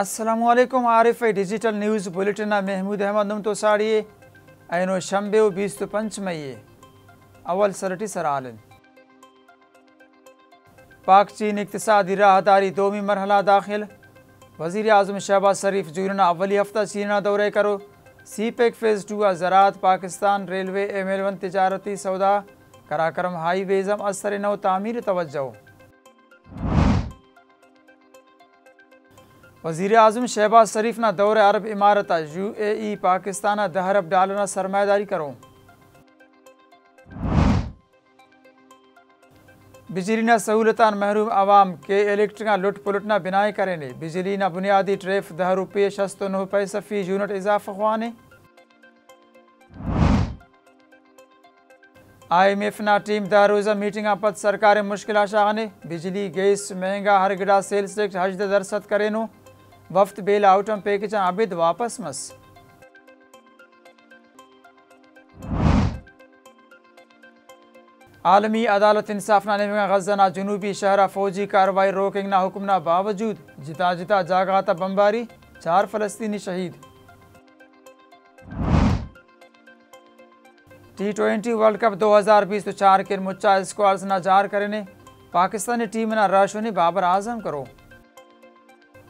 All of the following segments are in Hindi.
Aslam Arif digital news bulletin Mahmood Ahmed नम तो साड़िए अनो शंबे बीस तो पंच मई अवल सरटी सरालन पाक चीन इकतदी राहदारी दोवी मरहला दाखिल वजीर अजम शहबाज शरीफ जूरना अवली हफ्ता चीना दौरे करो सी पैक फेज़ टू ज़रात Pakistan railway M L one तजारती सौदा कराक्रम हाईवेज़म असर नौ तमीर तवज्जो वजीर अजम शहबाज शरीफ ना दौर अरब इमारत यू ए ई पाकिस्तान दह अरब डालर सरमादारी करो बिजली ना सहूलत महरूम आवाम के इलेक्ट्रिका लुट ना बिनाए बिजली ना बुनियादी ट्रेफ दह रुपये शस्तो नौ पैसा फीस यूनिट इजाफा ने आई एम एफ ना टीम दह रोज़ा मीटिंग पद सरकार मुश्किल आशा आने बिजली गैस महंगा हर गिडा सेल्स टैक्स दरसत करें नो वफ्त बेल आउटम पेकचा अबिद वापस मस आलमी अदालत इंसाफ नाने में गजाना जनूबी शहरा फौजी कार्रवाई हुक्म ना बावजूद जिता जिता जागाता बम्बारी चार फलस्तीनी शहीद टी ट्वेंटी वर्ल्ड कप 2020 तो चार किर मुच्चा स्क्वाड्स ना जार करने पाकिस्तानी टीम ना राशो बाबर आजम करो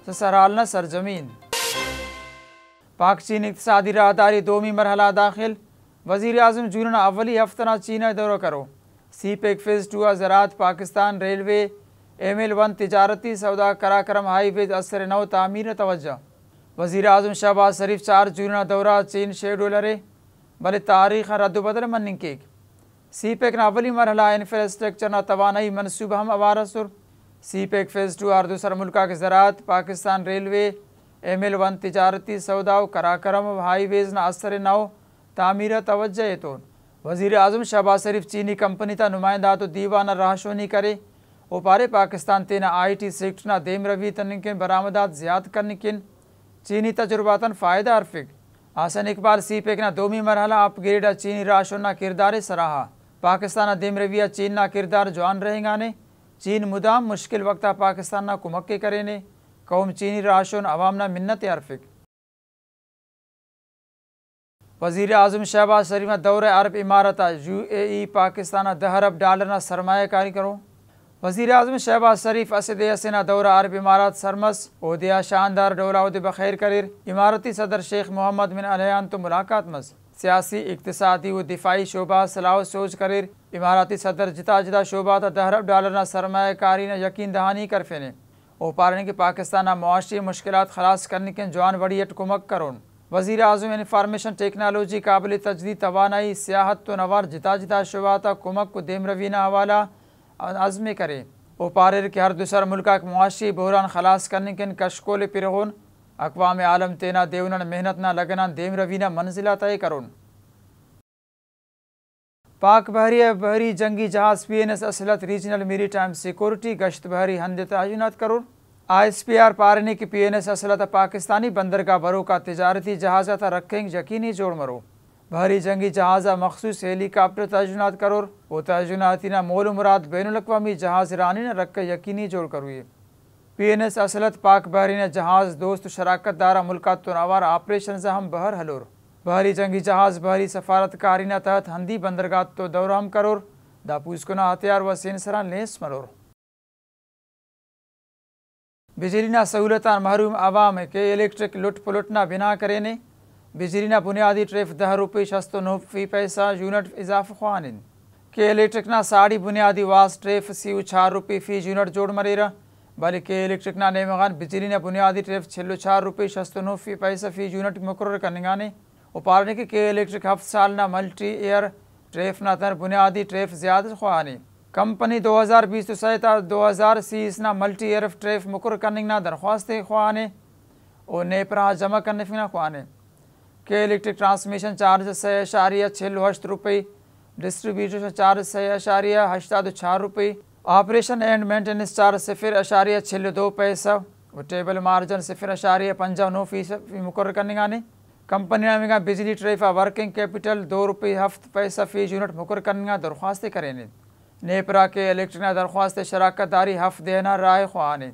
سسرال سرزمین پاک چین اقتصادی راہداری دومی مرحلہ داخل وزیر اعظم جون اولی ہفتہ چین دورہ کرو سی پیک فیز ٹو زراعت Pakistan railway M L one تجارتی سودا کراکرم ہائی ویز اثر نو تعمیر توجہ وزیر اعظم شہباز شریف چار جون دورہ چین شیڈولرے بل تاریخ رد بدل مننگ کیک سی پیک اولی مرحلہ انفراسٹرکچر توانائی منصوبہ ہم اوارہ سر सी पैक फेज़ टू और दूसरा मुल्क के ज़रात Pakistan railway M L one तजारती सौदाओ कराक्रम हाईवेज़ न असर नाव तामीर तवज्जह तो वजीर अजम शहबाज शरीफ चीनी कंपनी का नुमाइंदा तो दीवाना राहशोनी करे पारे पाकिस्तान तेना आई टी सेक्टर देम रवि तन के बरामदात ज्यादा करने किन चीनी तजुर्बातन फ़ायदा अरफिक आसन इकबाल सी पेक ना दोमी मरहला अपग्रेड चीनी राशो ना किरदार सराहा पाकिस्तान देम रविया चीन ना किरदार जवान रहेंगे ચીન મુદામ મુશ્કેલ વખતા પાકિસ્તાનના કુમક્કી કરીને કૌમ ચીની રાશોન અવામના મિન્નત અર્પિત વઝીર આઝમ શહેબાઝ શરીફના દૌરે અરબ ઇમારતા યુએઈ પાકિસ્તાનના દહ અરબ ડોલરના સરમાયાકારી કરો વઝીર આઝમ શહેબાઝ શરીફ અસદ હસીના દૌરા અરબ ઇમારત સરમસ ઓદિયા શાનદાર ડોલાઉદ બખૈર કરીર ઇમારતી સદર શેખ મોહમ્મદ બિન અલયાન તો મુલાકાત મસ્ત सियासी इकतसादी व दिफाई शोबा सलाह सोच करीर इमारती सदर जिता जिता शोबा त दहरब डॉलर सरमाकारी न यकीन दहानी कर फेने पारण के पाकिस्तान मुआशी मुश्किल खलास करने के जवान अट कुमक करोन वजीर अजम इंफॉर्मेशन टेक्नोलॉजी काबिल तजदी तोानाई सियाहत तो नवार जिता जिता शोबा तक कुमक को रवीना हवाला आजमे करे ओपारिर के हर दूसर मुल्क मुआशी बहरान खलास करने के कशकोल पिरोन अकवाम आलम तेना देवन मेहनत ना लगना देम रवीना मंजिला तय करुन पाक बहरी बहरी जंगी जहाज P N S Aslat regional maritime security गश्त बहरी हंद तयनत करुन आई एस पी आर पारने की P N S Aslat Pakistani बंदरगाह भरो का तजारती जहाजा था रखेंगे यकीनी जोड़ मरो बहरी जंगी जहाजा मखसूस हेलीकॉप्टर तयनत करो वो तयनती ना मोल मुराद बैन अवी जहाज रानी ने रख यकीनी जोड़ करुए P N S Aslat Pak बहरीन जहाज़ दोस्त शराकत दारा मुल्क तुनावार ऑपरेशन जहम बहर हलोर बहरी जंगी जहाज़ बहरी सफारतकारी तहत हंदी बंदरगाह तो दौराम करोर दापूजकुना हथियार व सेंसरा लेंस मरोर बिजलीना सहूलत महरूम आवाम के इलेक्ट्रिक लुट पुलुटना बिना करेने बिजलीना बुनियादी ट्रेफ दह रुपये शस्तो नौ फी पैसा यूनिट इजाफ खुआन के इलेक्ट्रिकना साड़ी बुनियादी वास ट्रेफ सी उछार रुपये फी यूनिट जोड़ मरेरा बल्कि इलेक्ट्रिक ना मकान बिजली ने बुनियादी टेरफ छेलो चार रुपये शस्त नौ फी पैसा फी यूनिट मुकर करने गाने उपारने के इलेक्ट्रिक हफ्त साल ना मल्टी ईयर टेरफ ना तर बुनियादी टेरफ ज्यादा खुआने कंपनी दो हज़ार बीस तो सहित दो हज़ार सीस ना मल्टी ईयर टेरफ मुकर करने ना दरख्वास्तें खुआने और नेपरा जमा करने फिना खुआने के इलेक्ट्रिक ट्रांसमिशन चार्ज सह अशारिया छेलो हस्त रुपये डिस्ट्रीब्यूशन चार्ज सह अशारिया हस्ता दो चार रुपये ऑपरेशन एंड मेंटेनेंस चार्ज सिफिर अशारिया छिल दो पैसा टेबल मार्जन सिफिर अशारिया पंजा नौ फीसद मुकर करने कंपनिया बिजली ट्रेफा वर्किंग कैपिटल दो रुपये हफ्त पैसा फीस यूनिट मुकर करने दरख्वास्तें करें नेपरा के इलेक्ट्रिक दरख्वास्त शराकत दारी हफ देना राय ख्वाने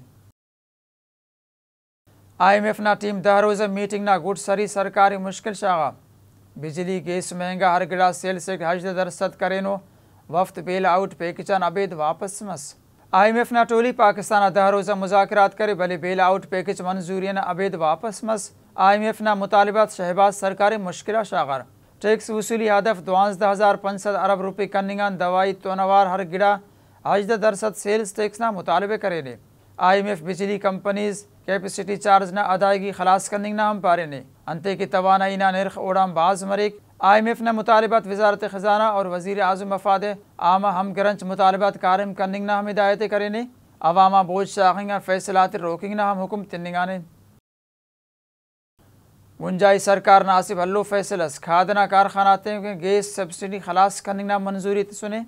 आई एम एफ ना टीम दह रोज़ मीटिंग ना गुड सरी सरकारी मुश्किल शागा बिजली गैस महंगा हर गिलास सेल से हज दरसद करेनो वफ्त बेल आउट पे किचन अबेद वापस मस आई एम एफ ना टोली पाकिस्तान दह रोज़ा मुजात करे भले बेल आउट पैकेज मंजूरी न अबेद वापस मस आई एम एफ ना मुतालबात शहबाज सरकार मुश्किल शागर टैक्स वसूली हदफ दुआजदा हज़ार पाँच सौ अरब रुपये कन्निंगान दवाई तोनवार हर गिड़ा हजद दरसद सेल्स टैक्स ना मुतालबे करे ने आई एम एफ बिजली कंपनीज़ कैपेसिटी चार्ज ना अदायगी खलास करने ना हम पारे ने अंत की तोानाई ना निरख ओडाम बाज मरिक आई एम एफ ने मुतालबात वजारत ख़जाना और वजीर अजम मफाद आम हम गरंच मुतालबात कारम करनिंग ना हम हिदायतें करें अवामा बोझ साखिंगा फैसलात रोकिंग ना हम हुकुम तिन्निंगाने गुंजाई सरकार नासिब हल्लो फैसलस खादना कारखानाते के गैस सब्सिडी खलास करने ना मंजूरी तो सुने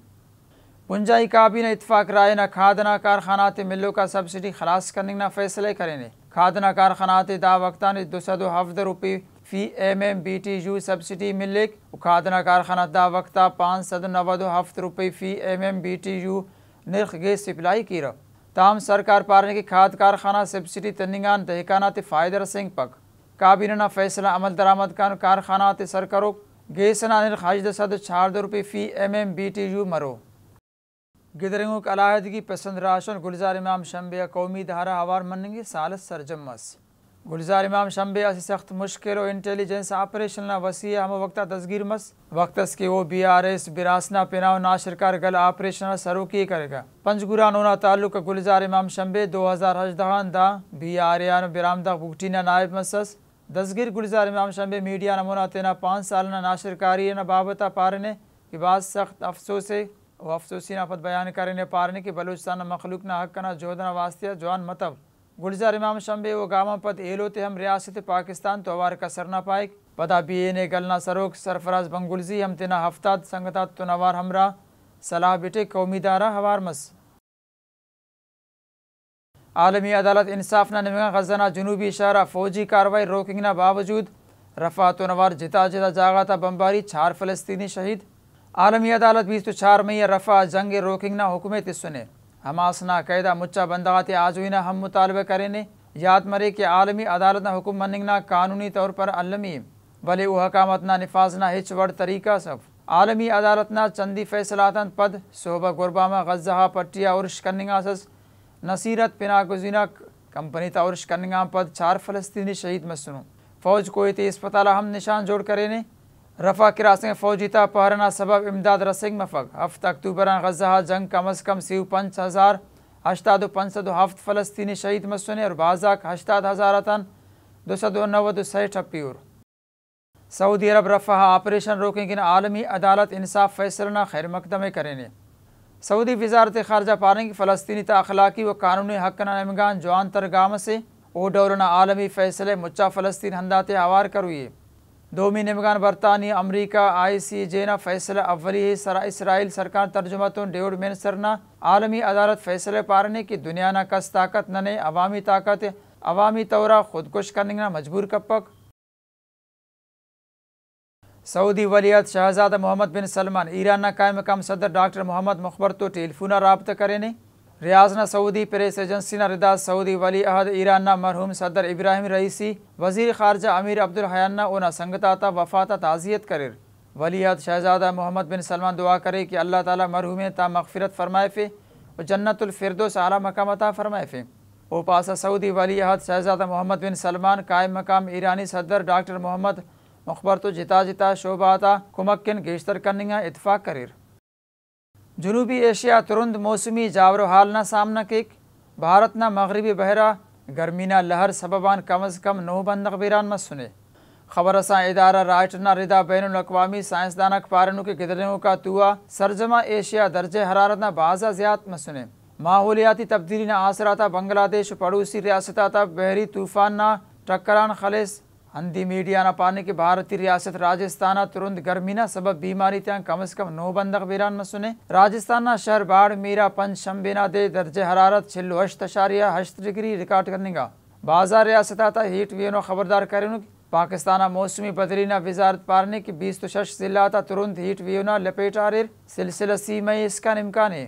गुंजाई काबीना इतफाक राय ना खादना कारखानाते मिलों का सब्सिडी खलास करने ना फैसले करें खादना कारखानाते दा वक्ता ने दो सौ हफ्द रुपये फी M M B T U subsidy मिलिक उखादना कारखाना दा वक्ता पाँच सद नवद हफ्त रुपये फी M e M B T U नर्ख गैस सप्लाई की ताम सरकार पारने की खाद कारखाना सब्सिडी तनिंगान दहकानात फ़ायदर सिंह पक काबीना फैसला अमल दरामद कान कारखानात सरकरो गेसना निर्ख हज सद चार दो रुपये फ़ी M M B T U मरो गिदरिंगों कलाहदगी पसंद राशन गुलजार इमाम शम्बे कौमी धारा हवार मनेंगे सालस सरजमस گلزار امام شنبه از سخت مشکل و انٹیلیجنس آپریشن نا وسیع ہم وقتا تذگیر مس وقتس کے وہ بی آر ایس براسنا پیناو ناشرکار گل آپریشن سرو کی کرے گا پنجگورا نونا تعلق گلزار امام شنبه دو ہزار ہجدہان دا بی آریان برامدہ بوٹینا نائب مسس دزگیر گلزار امام شنبه میڈیا نمونا تینا پانچ سالنا ناشرکاری نا بابتا پارنے کی بعض سخت افسوس ہے و افسوسی نافت بیان کرنے پارنے کی بلوچستان مخلوق نا حق نا جوہدنا واسطیہ جوان مطب गुलजार इमाम शम्बे व गामापत एलोते हम रियासत पाकिस्तान तोवार का सरना पाए पदा बी ए ने गलना सरोख सरफराज बंगुलजी हम तिना हफ्ताद संगता तो नवार हमरा सलाह बिटे कौमी दारा हवार मस आलमी अदालत इंसाफ ना निमगा खजाना जनूबी इशारा फौजी कार्रवाई ना बावजूद रफा तो नवार जिता जिता जागा था बम्बारी चार फलस्तीनी शहीद आलमी अदालत बीस तो चार मई रफा जंग ना हुकूमत सुने हमासना कैदा मुच्चा बंदात ना हम मुतालबे करें याद मरे कि आलमी अदालत हुक्म ना कानूनी तौर पर अलमी भले वह हकामत ना नफाज ना हिच वर्ड तरीका सब आलमी अदालत ना चंदी फैसलातन पद सोबा गुरबामा गजहा पट्टिया और शिकनिंगा सस नसीरत पिना गुजीना कंपनी ता उर्श पद चार फलस्तीनी शहीद मसनू फौज को ते अस्पताल हम निशान जोड़ करें रफा की फौजी फौजीता पहरना सबब इमदाद रसिंग मफक हफ्त अक्टूबर गजा जंग कम अज़ कम सीव पंच हज़ार हश्ताद पंचद हफ्त फलस्तनी शहीद मसने और बाजाक हशताद हज़ार तन दो सद नवद सठ अपीर सऊदी अरब रफा ऑपरेशन रोकेंगे आलमी अदालत इंसाफ फैसलना खैर मकदमे करेंगे सऊदी वजारत खारजा पारें फ़लस्तनी तखलाकी व कानूनी हक नमगान जवान तरगाम से ओ डौरना आलमी फैसले मुच्चा फ़लस्तीन हंदाते आवार करुए दोमी निमगान बरतानी अमरीका आई सी जे न फैसला अव्वली सरा इसराइल सरकार तर्जुमा तो डेविड मेनसरना आलमी अदालत फैसले पारने की दुनिया न कस ताकत न अवामी ताकत अवामी तौरा खुदकुश करने ना मजबूर कपक सऊदी वलियत शहजादा मोहम्मद बिन सलमान ईरान न कायम कम सदर डॉक्टर मोहम्मद मुखबर तो टेलीफोना रबत करें रियाजना सऊदी प्रेस एजेंसी रिदाज सऊदी वली अहद ईरान मरहूम सदर इब्राहिम रईसी वजीर खारजा अमीर अब्दुल हयाना उना संगताता वफाता ताज़ियत करर वली अहद शहजादा मोहम्मद बिन सलमान दुआ करे कि अल्लाह ताली मरहूम ता मकफ़रत फरमाए फे और जन्नतफरदोस आला मकामता फरमाए फे ओ पासा सऊदी वली अहद शहजादा मोहम्मद बिन सलमान कायम मकाम ईरानी सदर डॉक्टर मोहम्मद मुखबरत तो जिता जिता शोबाता कुमक्न गेशतर कन्निंगा इतफ़ाक़ करर जुनूबी एशिया तुरंत मौसमी जावरो ना सामना किक ना मगरबी बहरा ना लहर सबबान कम अज़ कम नौ बंद बीरान मत सुने खबर असा इदारा ना रिदा बैन अवी साइंसदानक पारनों के गिदरों का तुआ सरजमा एशिया दर्ज हरारतना बाजा ज़्यात मत सुने माहौलियाती तब्दीली ना आसराता बंग्लादेश पड़ोसी रियासत तब बहरी तूफान ना टक्करान खलेस અંધી મીડિયાના પાને ભારતીય રિયાસત રાજસ્થાનના તુરંત ગરમીના સબબ બીમારી ત્યાં કમ અઝ કમ નો બંદક વિરાન સુને રાજસ્થાનના શહેર બાડમીરા પંચશંબેના દે દરજે હરારત છેલ્લો હશ્ત અશારિયા હશ્ત ડિગ્રી રેકાર્ડ કરનેગા बाजार रियासत आता हीट वेनो खबरदार करें पाकिस्तान मौसमी बदरीना वजारत पारने की बीस तो शश जिला आता तुरंत हीट वेना लपेट आ रही सिलसिला सी मई इसका इम्कान है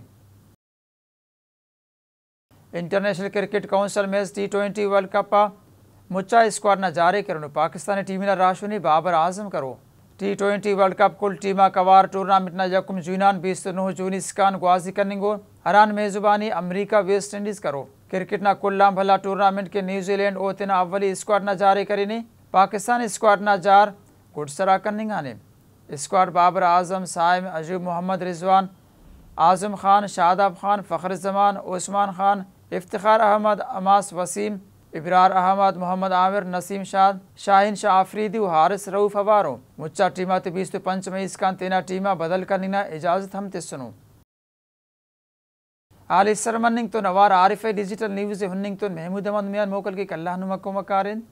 international cricket council match T twenty world cup मुच्चा स्क्वाड न जारे करनु पाकिस्तानी टीम ने राशुनी बाबर आजम करो टी ट्वेंटी वर्ल्ड कप कुल टीमा कवार टूर्नामेंट न जकुम जूनान बीस तो नुह जूनिस खान ग्वाजी कनिंगो हरान मेजबानी अमरीका वेस्ट इंडीज करो क्रिकेट न कुल्ला भला टूर्नामेंट के न्यूजीलैंड ओ तिना अव्वली स्क्वाड न जारे करनी पाकिस्तानी स्क्वाड ना जार गुडसरा कनिंगा ने स्क्वाड बाबर आजम साइम अजूब मोहम्मद रिजवान आजम खान शादाब खान फखर जमान ओस्मान खान इफ्तार अहमद अमास वसीम इबरार अहमद मोहम्मद आमिर नसीम शाह शाहिन शाह आफरीदी और हारिस रऊफ अवारो मुच्चा टीमा ते बीस पंच में इसका तेना टीमा बदल कर निना इजाजत हम ते सुनो आलिस सरमनिंग तो नवार आरिफ डिजिटल न्यूज़ हुन्निंग तो महमूद अहमद मियान मोकल के कल्ला मको मकारिन